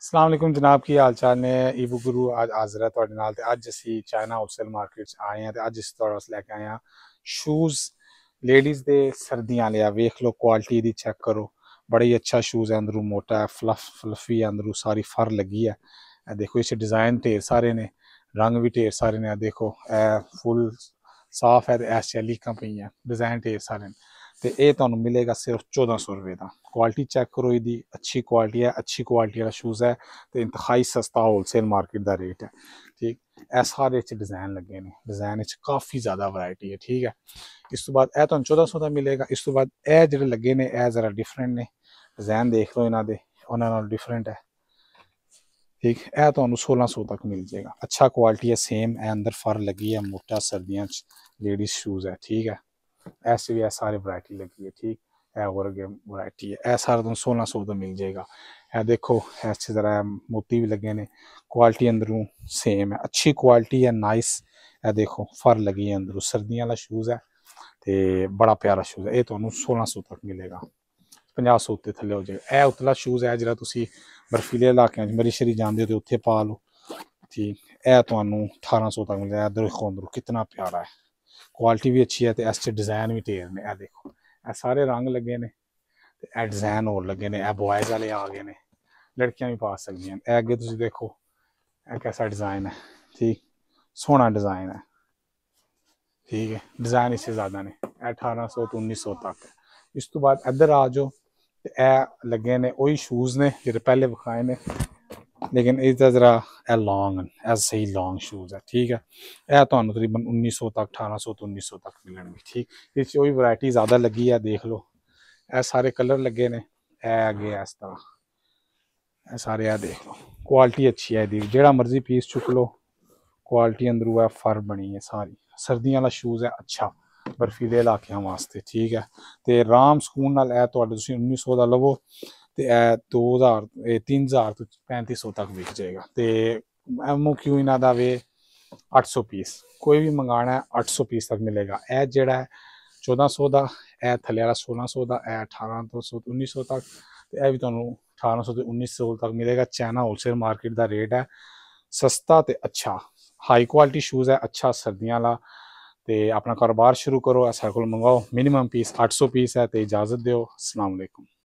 ਅਸਲਾਮ ਅਲੈਕੁਮ ਜਨਾਬ ਕੀ ਹਾਲ ਚਾਲ ਨੇ ਈਬੂ ਗੁਰੂ ਅੱਜ ਹਾਜ਼ਰ ਤੁਹਾਡੇ ਨਾਲ ਤੇ ਅੱਜ ਅਸੀਂ ਚਾਈਨਾ ਹੋਲਸੇਲ ਮਾਰਕੀਟਸ ਆਏ ਆ ਤੇ ਅੱਜ ਇਸ ਤੁਹਾਡੇ ਵਾਸਤੇ ਲੈ ਕੇ ਆਇਆ ਸ਼ੂਜ਼ ਲੇਡੀਜ਼ ਦੇ ਸਰਦੀਆਂ ਲਿਆ ਵੇਖ ਲਓ ਕੁਆਲਿਟੀ ਦੀ ਚੈੱਕ ਕਰੋ ਬੜਾ ਹੀ ਅੱਛਾ ਸ਼ੂਜ਼ ਹੈ ਅੰਦਰੋਂ ਮੋਟਾ ਹੈ ਫਲਫ ਫਲਫੀ ਅੰਦਰੋਂ ਸਾਰੀ ਫਰ ਲੱਗੀ ਹੈ ਇਹ ਦੇਖੋ ਇਸ ਡਿਜ਼ਾਈਨ ਢੇਰ ਸਾਰੇ ਨੇ ਰੰਗ ਵੀ ਢੇਰ ਸਾਰੇ ਨੇ ਆ ਦੇਖੋ ਇਹ ਫੁੱਲ ਸਾਫ ਹੈ ਤੇ ਐਸ ਚੈਲੀ ਕੰਪਨੀ ਹੈ ਡਿਜ਼ਾਈਨ ਢੇਰ ਸਾਰੇ ਨੇ तो यू मिलेगा सिर्फ चौदह सौ रुपये का क्वालिटी चैक करो यदि अच्छी क्वालिटी है अच्छी क्वालिटी का शूज़ है तो इंतहाई सस्ता होलसेल मार्केट का रेट है ठीक ए सारे डिजाइन लगे ने डिजाइन काफ़ी ज़्यादा वरायटी है ठीक है इस तुम तो चौदह सौ का मिलेगा इस तुम तो जो लगे ने यह जरा डिफरेंट ने डिजाइन देख लो इन्हों उन्होंने डिफरेंट है ठीक है तो सोलह सौ तक मिल जाएगा अच्छा क्वालिटी है सेम ए अंदर फर लगी है मोटा सर्दियों लेडीज शूज़ है ठीक है ऐसे भी एस वरायटी लगी है ठीक है और वरायटी है एस आर तुम सोलह सौ मिल जाएगा है देखो ऐसे ज़रा मोती भी लगे ने क्वालिटी अंदरों सेम है अच्छी क्वालिटी है नाइस है देखो फर लगी है अंदरों सर्दियों वाला शूज़ है तो बड़ा प्यारा शूज़ है ये तो सोलह सौ तक मिलेगा पंजाब सौ उत्ते थले हो जाएगा यह उतला शूज़ है जरा बर्फीले इलाकों मरी जाते हो तो उत्थे पा लो ठीक है तो अठारह सौ तक मिलेगा देखो अंदरों कितना प्यारा है क्वालिटी भी अच्छी है तो इस डिजाइन भी टेर ने देखो ए सारे रंग लगे ने डिजाइन और लगे ने बॉयज वाले आ गए ने लड़कियां भी पा सकदियां अगे तुम देखो ए कैसा डिजाइन है ठीक सोहना डिजाइन है ठीक है डिजाइन इससे ज्यादा ने अठारह सौ तो उन्नीस सौ तक इस तू तो बाद इधर आ जाओ तो ए लगे ने उ शूज ने जो पहले विखाए ने लेकिन इसका जरा ए लॉन्ग एस सही लॉन्ग शूज है ठीक है यह तो तकरीबन उन्नीस सौ तक अठारह सौ तो उन्नीस सौ तक मिलेंगे ठीक इस वरायटी ज़्यादा लगी है देख लो ए सारे कलर लगे ने आगे इस तरह सारे आ देख लो क्वालिटी अच्छी है दी जो मर्जी पीस चुक लो क्वालिटी अंदर है फर बनी है सारी सर्दियों वाला शूज़ है अच्छा बर्फीले इलाकों वास्ते ठीक है तो आराम सुकून ना तो उन्नीस सौ का लवो ਤੇ ਇਹ 2000 ਇਹ 3000 ਤੋਂ 3500 ਤੱਕ ਵਿਕ ਜਾਏਗਾ ਤੇ ਐਮਓਕਿਊ ਇਹਨਾਂ ਦਾ ਵੇ 800 ਪੀਸ ਕੋਈ ਵੀ ਮੰਗਾਣਾ 800 ਪੀਸ ਤੱਕ ਮਿਲੇਗਾ ਇਹ ਜਿਹੜਾ 1400 ਦਾ ਇਹ ਥੱਲੇ ਵਾਲਾ 1600 ਦਾ ਇਹ 1800 ਤੋਂ 1900 ਤੱਕ ਤੇ ਇਹ ਵੀ ਤੁਹਾਨੂੰ 1800 ਤੋਂ 1900 ਤੱਕ ਮਿਲੇਗਾ ਚਾਈਨਾ ਹੋਲਸੇਲ ਮਾਰਕੀਟ ਦਾ ਰੇਟ ਹੈ ਸਸਤਾ ਤੇ ਅੱਛਾ ਹਾਈ ਕੁਆਲਿਟੀ ਸ਼ੂਜ਼ ਹੈ ਅੱਛਾ ਸਰਦੀਆਂ ਵਾਲਾ ਤੇ ਆਪਣਾ ਕਾਰੋਬਾਰ ਸ਼ੁਰੂ ਕਰੋ ਐਸਾ ਕੋਲ ਮੰਗਾਓ ਮਿਨੀਮਮ ਪੀਸ 800 ਪੀਸ ਹੈ ਤੇ ਇਜਾਜ਼ਤ ਦਿਓ ਅਸਲਾਮ ਅਲੈਕੁਮ